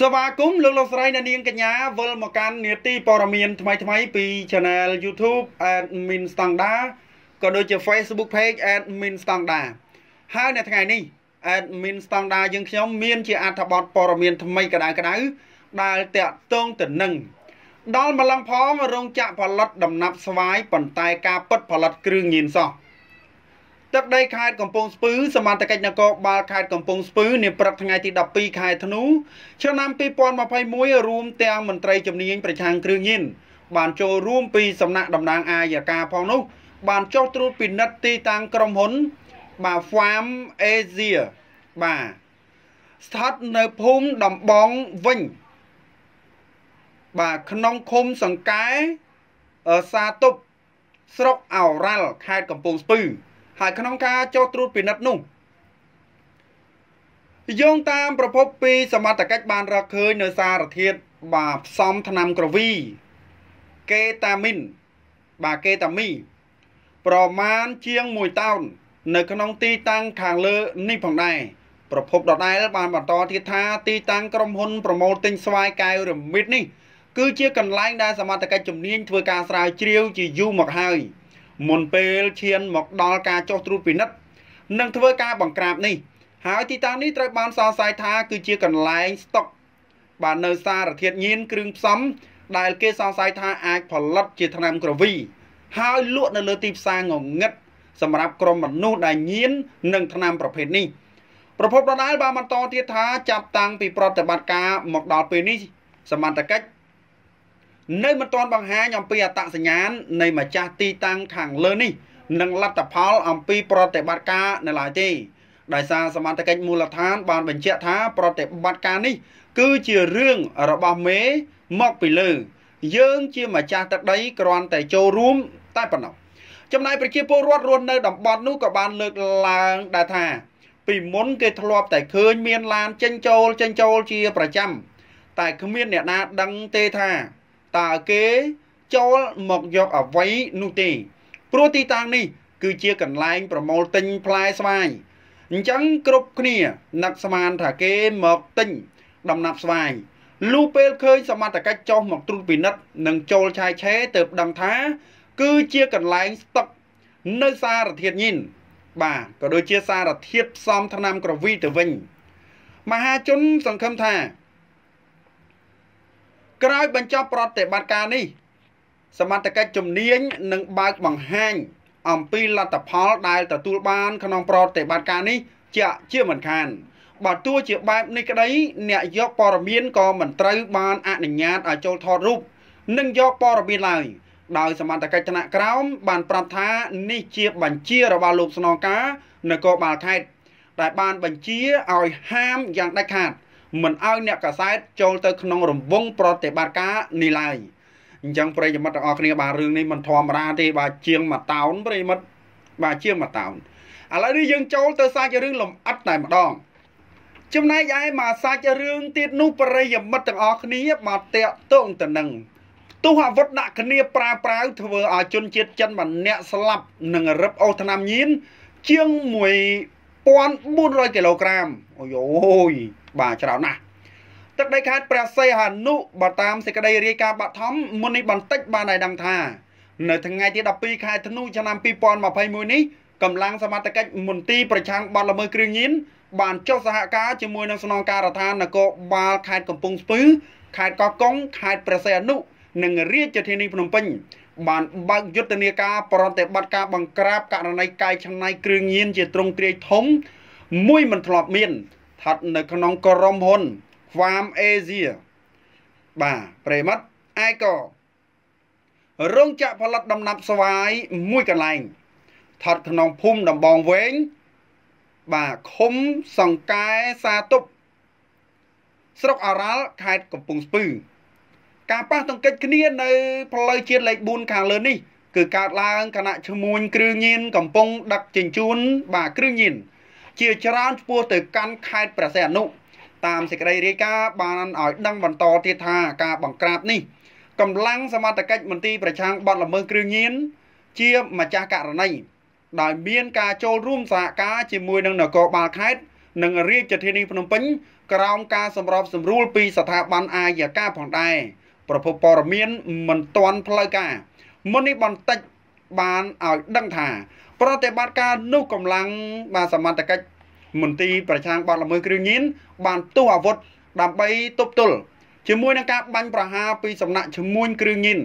សវាគមលោកលោកស្រីអ្នកនាងកញ្ញាវិលមកកាន់នេតិព័រមានថ្មីថ្មីពី Channel YouTube Admin Standard ក៏ដូចជា Facebook Page Admin Standard ហើយនៅថ្ងៃនេះ Admin Standard យើងខ្ញុំមានជាអត្ថបទព័រមានថ្មីក្តៅក្តៅដែលតាក់ទងទៅនឹងដល់ម្លងផងរោងចក្រផលិតដំណាប់ស្វាយប៉ុន្តែការពិតផលិតគ្រឿងញៀនសោះទឹកដីខេត្តកំពង់ស្ពឺសមត្ថកិច្ចនគរបាលខេត្តកំពង់ស្ពឺនាព្រឹកថ្ងៃទី12ខែធ្នូឆ្នាំ2021រួមទាំងមន្ត្រីជំនាញប្រឆាំងគ្រឿងញៀនបានចូលរួមពីសំណាក់តំណាងអាយកាផងនោះបានចុះត្រួតពិនិត្យទីតាំងក្រុមហ៊ុនបាទ Farm Asia បាទស្ថិតនៅភូមិដំបងវិញបាទក្នុងឃុំសង្កែសាទុបស្រុកឱរ៉ាល់ខេត្តកំពង់ស្ពឺហើយក្នុងការចោះត្រួតពិនិត្យនោះយោងតាម ប្រភពពីសមត្ថកិច្ចបានរកឃើញនៅសារធាតុបាទផ្សំថ្នាំក្រវីកេតាមីនបាទកេតាមី ប្រមាណជាង1តោននៅ ក្នុងទីតាំងខាងលើនេះផងដែរប្រភពដដែលបានបន្តទៀតថា ទីតាំងក្រុមហ៊ុនប្រមូលទិញស្វាយកែវរមៀតនេះ គឺជាកន្លែងដែលសមត្ថកិច្ចជំនាញធ្វើការស្រាវជ្រាវជាយូរមកហើយ។មុនពេលឈានមកដល់ការចោះត្រួតពិនិត្យនិងធ្វើការបង្ក្រាប នេះហើយទីតាំងនេះត្រូវបានសរសេរថាគឺជាកន្លែងស្តុកបាននៅសារធាតុញៀនគ្រឿងផ្សំដែលគេសង្ស័យថាអាចផលិតជាថ្នាំក្រវីហើយលក់ នៅលើទីផ្សារងងឹតសម្រាប់ក្រុមមនុស្សដែលញៀននឹងថ្នាំប្រភេទនេះប្រភពដដែលបានបន្តទៀតថាចាប់តាំងពីប្រតិបត្តិការមកដល់ពេលនេះសមត្ថកិច្ចនៅមិនទាន់បង្ហាញអំពីអត្តសញ្ញាណនៃម្ចាស់ទីតាំងខាងលើនេះនិងលទ្ធផលអំពីប្រតិបត្តិការនៅឡើយទេដោយសារសមត្ថកិច្ចមូលដ្ឋានបានបញ្ជាក់ថាប្រតិបត្តិការនេះគឺជារឿងរបស់មេមកពីលើ យើងជាម្ចាស់ទឹកដីគ្រាន់តែចូលរួមតែប៉ុណ្ណោះចំណែកប្រជាពលរដ្ឋរស់នៅតំបន់នោះក៏បានលើកឡើងដែរថាពីមុនគេធ្លាប់តែឃើញមានឡានចេញចូលចេញចូលជាប្រចាំតែគ្មានអ្នកណាដឹងទេថាតើគេចូលមកយកអ្វីនោះទេព្រោះទីតាំងនេះ គឺជាកន្លែងប្រមូលទិញផ្លែស្វាយអញ្ចឹងគ្រប់គ្នានឹកស្មានថាគេមកទិញ ដំណាប់ស្វាយលុះពេលឃើញសមត្ថកិច្ចចុះមកត្រួតពិនិត្យនិងចូលឆាយឆេរទើបដឹងថា គឺជាកន្លែងស្តុកនៅសារធាតុញីនបាទក៏ដូចជាសារធាតុផ្សំថ្នាំក្រវីទៅវិញមហាជនសង្ឃឹមថាក្រោយបញ្ចប់ប្រតិបត្តិការនេះសមត្ថកិច្ចជំនាញនឹងបើកបង្ហាញ អំពីលទ្ធផលដែលទទួលបានក្នុងប្រតិបត្តិការនេះជាជាមិនខាន បើទោះជាបែបនេះក្តី អ្នកយកព័ត៌មានក៏មិនត្រូវបានអនុញ្ញាតឲ្យចូលថតរូបនិងយកព័ត៌មានឡើយដោយសមត្ថកិច្ចថ្នាក់ក្រោមបានប្រាប់ថានេះជាបញ្ជារបស់លោកស្នងការនគរបាលខេត្តដែលបានបញ្ជាឲ្យហាមយ៉ាងដាច់ខាតមិនឲ្យអ្នកកសែតចូលទៅក្នុងរង្វង់ប្រតិបត្តិការនេះឡើយអញ្ចឹងប្រិយមិត្តទាំងអស់គ្នាបាទរឿងនេះមិនធម្មតាទេបាទជាងមួយតោនប្រិយមិត្តបាទជាងមួយតោនឥឡូវនេះយើងចូលទៅសាច់រឿងលំអិតតែម្ដង ចំណែកឯមកសាច់រឿងទៀតនោះប្រិយមិត្តទាំងអស់គ្នាមកតាក់ទងទៅនឹងទោះអាវុធដាក់គ្នាប្រើប្រាវធ្វើឲ្យជនជាតិចិនម្នាក់ស្លាប់និងរឹបអូសថ្នាំញៀនជាង1 1400គីឡូក្រាមអូយអូយបាទច្រើនណាស់ទឹកដីខេត្តព្រះសីហនុបើតាមសេចក្តីរាយការណ៍បឋមមុននេះបន្តិចបានឲ្យដឹងថា នៅថ្ងៃទី12ខែធ្នូឆ្នាំ2021នេះកម្លាំងសមត្ថកិច្ចមន្ទីរប្រឆាំងបទល្មើសគ្រឿងញៀនបានចុះសហការជាមួយនឹងស្នងការដ្ឋាននគរបាលខេត្តកំពង់ស្ពឺខេត្តកោះកុងខេត្តព្រះសីហនុនិងរាជធានីភ្នំពេញបានបើកយុទ្ធនាការប្រតិបត្តិការបង្ក្រាបករណីកាយឆ្នៃគ្រឿងញៀនជា ទ្រង់ទ្រាយធំ មួយមិនធ្លាប់មានស្ថិតនៅ ក្នុងក្រុមហ៊ុន Farm Asia បាទប្រិមត្តឯកោរោងចក្រផលិតដំណាប់ស្វាយមួយកន្លែងស្ថិតក្នុងភូមិដំបងវែងបាទឃុំសង្កែសាទុបស្រុកអរ៉ាល់ខេត្តកំពង់ស្ពឺការប៉ះទង្គិចគ្នានៅផ្លូវជាតិលេខ4ខាងលើនេះគឺកើតឡើងគណៈឈ្មួញគ្រឿងញៀនកំពុងដឹកជញ្ជូនបាទគ្រឿងញៀនជាច្រើនឆ្ពោះទៅកាន់ខេត្តប្រសិទ្ធអនុតាមសេចក្តីរាយការណ៍បានឲ្យដឹងបន្តទៀតថាការបង្ក្រាបនេះកម្លាំងសមត្ថកិច្ចមន្ទីរប្រឆាំងបទល្មើសគ្រឿងញៀនជាម្ចាស់ករណីដោយមានការចូលរួមសហការជាមួយនឹងនគរបាលខេត្តនិងរាជធានីភ្នំពេញក្រោមការសម្របសម្រួលពីស្ថាប័នអាយកាផងដែរ។ប្រភពព័ត៌មាន មិនទាន់ផ្លូវការ មុននេះបន្តិចបានឲ្យដឹងថា ប្រតិបត្តិការនោះកម្លាំងបាទសមត្ថកិច្ចមន្ទីរប្រឆាំងបទល្មើសគ្រឿងញៀនបានទុះអាវុធដើម្បីទប់ទល់ជាមួយនឹងការបាញ់ប្រហារពីសំណាក់ឈ្មួញគ្រឿងញៀន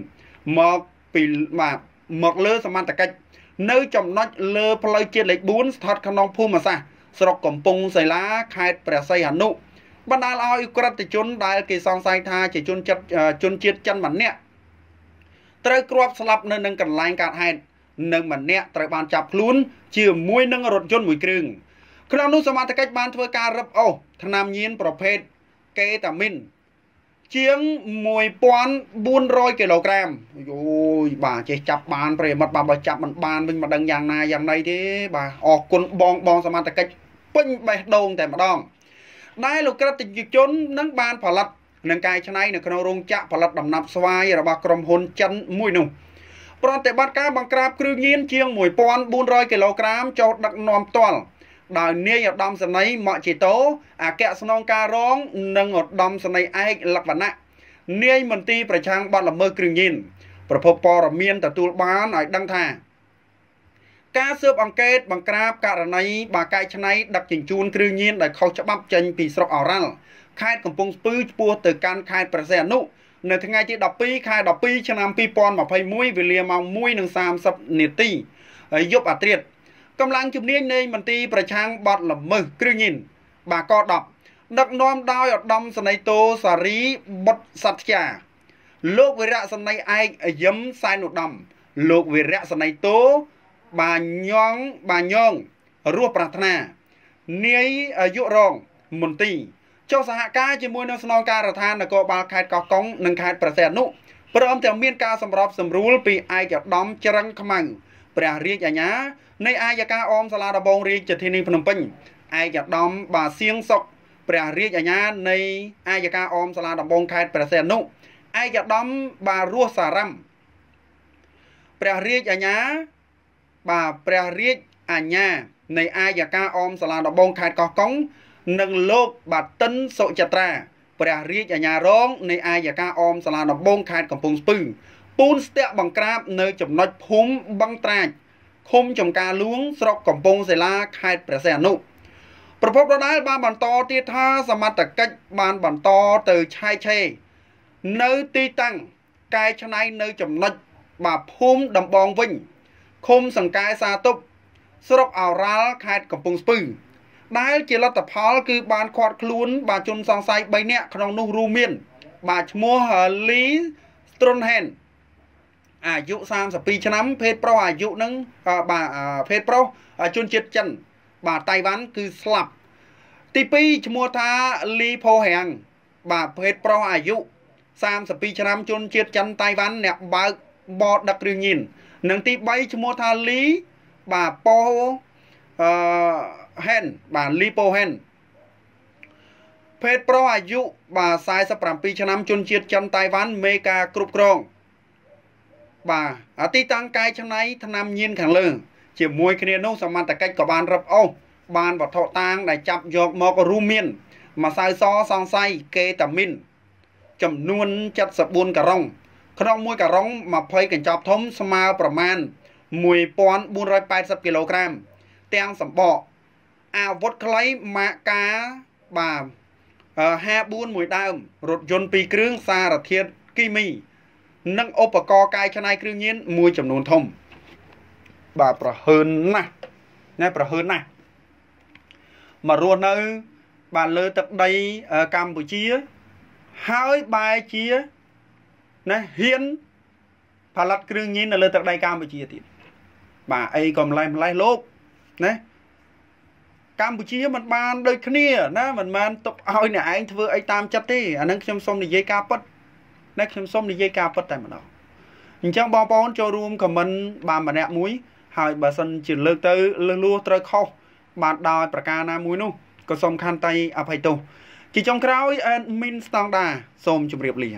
មកពីបាទមកលើ សមត្ថកិច្ចនៅចំណុចលើផ្លូវជាតិលេខ4ស្ថិតក្នុងភូមិសាស្ត្រស្រុកកំពង់សិលាខេត្តព្រះសីហនុបណ្ដាលឲ្យក្រិតជនដែលគេសង្ស័យថាជាជនចិត្តជនជាតិចិនម្នាក់ត្រូវគ្រាប់ស្លាប់នៅនឹងកន្លែងកើតហេតុនិងម្នាក់ត្រូវបានចាប់ខ្លួន ជាមួយនឹងរថយន្តមួយគ្រឿងក្នុងនោះសមត្ថកិច្ចបានធ្វើការរឹបអូសថ្នាំញៀនប្រភេទកេតាមីនជាង1400គីឡូក្រាមអូយបាទចេះចាប់បានប្រិមត្តបាទបើចាប់មិនបានវិញមិនដឹងយ៉ាងណាយ៉ាងណីទេ បាទអរគុណបងបងសមត្ថកិច្ចពេញបេះដូងតែម្ដងដែលលោកក្រតិកជននឹងបានផលិតនិងកែច្នៃនៅក្នុងរោងចក្រផលិតដំណាប់ស្វាយរបស់ក្រុមហ៊ុនចិនមួយនោះប្រតិបត្តិការបង្ក្រាបគ្រឿងញៀនជាង1400គីឡូក្រាមចោទដឹកនាំផ្ទាល់ដោយនាយឧត្តមសេនីយ៍ម៉ាក់ជីតូអគ្គស្នងការរងនិងឧត្តមសេនីយ៍ឯកលក្ខណៈនាយមន្ត្រីប្រឆាំងបទល្មើសគ្រឿងញៀនប្រពន្ធព័រមៀនទទួលបានឲ្យដឹងថាការស៊ើបអង្កេតបង្ក្រាបករណីបាកាយឆ្នៃដឹកជញ្ជូនគ្រឿងញៀនដែលខុសច្បាប់ចេញពីស្រុកអូរ៉ាល់ខេត្តកំពង់ស្ពឺឆ្ពោះទៅកាន់ខេត្តប្រសេអនុនៅថ្ងៃទី12ខែ12ឆ្នាំ2021វេលាម៉ោង1:30នាទីយប់អាត្រិតកម្លាំងជំនាញនៃមន្ទីរប្រឆាំងបទល្មើសគ្រឿងញៀនបាក10ដឹកនាំដោយឧត្តមសេនីយ៍តូសារីបុតសត្យាលោកវិរៈសេនីយ៍ឯកយឹមសែនឧត្តមលោកវិរៈសេនីយ៍តូបាញងបាញងរស់ប្រាថ្នា នាយយុរង មន្ទីរចុះសហការជាមួយនឹងស្នងការដ្ឋាននគរបាលខេត្តកោះកុងនិងខេត្តប្រសេអនុព្រមទាំងមានការសម្របសម្រួលពីឯកឧត្តមច្រឹងខ្មៅព្រះរាជអាជ្ញា នៃអាយកាអមសាលាដំបងរាជធានីភ្នំពេញឯកឧត្តមបាសៀងសុកព្រះរាជអាជ្ញានៃអាយកាអមសាលាដំបងខេត្តប្រសេអនុឯកឧត្តមបារស់សារ៉ាំព្រះរាជអាជ្ញាបាទព្រះរាជអាជ្ញា នៃអាយកាអមសាលាដំបងខេត្តកោះកុង និងលោកបាទតិនសុចត្រាព្រះរាជអាជ្ញារងនៃអាយកាអមសាលាដំបងខេត្តកំពង់ស្ពឺពូនស្ទាក់បង្ក្រាបនៅចំណុចភូមិបឹងត្រាចឃុំចំការលួងស្រុកកំពង់សិលាខេត្តព្រះសីហនុប្រពន្ធដដែលបានបន្តទៀតថាសមត្ថកិច្ចបានបន្តទៅឆែកឆេរនៅទីតាំងកែច្នៃនៅចំណុចបាទភូមិដំបងវិញឃុំសង្កែសាទប់ស្រុកឱរ៉ាល់ខេត្តកំពង់ស្ពឺដែលជាលទ្ធផលគឺបានឃាត់ខ្លួនបាទជនសង្ស័យ3នាក់ក្នុងនោះរួមមាន បាទឈ្មោះលីស្ត្រុនហែនអាយុ32ឆ្នាំភេទប្រុសអាយុនឹងបាទភេទប្រុសជនជាតិចិន បាទតៃវ៉ាន់គឺស្លាប់ទី2ឈ្មោះថាលីផូហាំងបាទភេទប្រុសអាយុ32ឆ្នាំជនជាតិចិនតៃវ៉ាន់អ្នកបើកបរដឹកគ្រឿងញៀននិងទី3ឈ្មោះថាលីបាទប៉ូអឺហេនបាទលីប៉ូហេនភេទប្រុសអាយុបាទ47ឆ្នាំ ជនជាតិចិនតៃវ៉ាន់មេការគ្រប់គ្រងបាទអទីតាំងកាយឆ្នៃឆ្នាំញៀនខាងលើជាមួយគ្នានោះសមត្ថកិច្ចក៏បានរឹបអូសបានវត្ថុតាងដែលចាប់យកមករួមមានម្សៅសសង្ស័យកេតាមីនចំនួន74ការុងក្នុងមួយការុង20កញ្ចប់ធំស្មើប្រមាណ1480គីឡូក្រាមទាំងសម្បក អាវុធខ្លីម៉ាកាបាទ54មួយដើមរថយន្ត2គ្រឿងសារធាតុគីមី និងឧបករណ៍កាយច្នៃគ្រឿងញៀនមួយចំនួនធំបាទប្រហើនណាស់ណែប្រហើនណាស់មករស់នៅបាទលើទឹកដីកម្ពុជាហើយបែរជាណាហ៊ានផលិតគ្រឿងញៀននៅលើទឹកដីកម្ពុជាទៀតបាទអីក៏ម្លេះម្លេះលោកណាកម្ពុជាมันបាន ដូចគ្នាណាมันបានទុកឲ្យអ្នកឯងធ្វើអីតាមចិត្តទេអានឹងខ្ញុំសូមនិយាយការពិតណាខ្ញុំសូមនិយាយការពិតតែម្ដងអញ្ចឹងបងប្អូនចូលរួមខមមិន បានម្នាក់មួយហើយបើសិនជាលើកទៅលឹះលួសត្រូវខុសបានដោយប្រការណាមួយនោះក៏សូមខន្តីអភ័យទោសជាចុងក្រោយ admin ស្តង់ដាសូមជម្រាបលា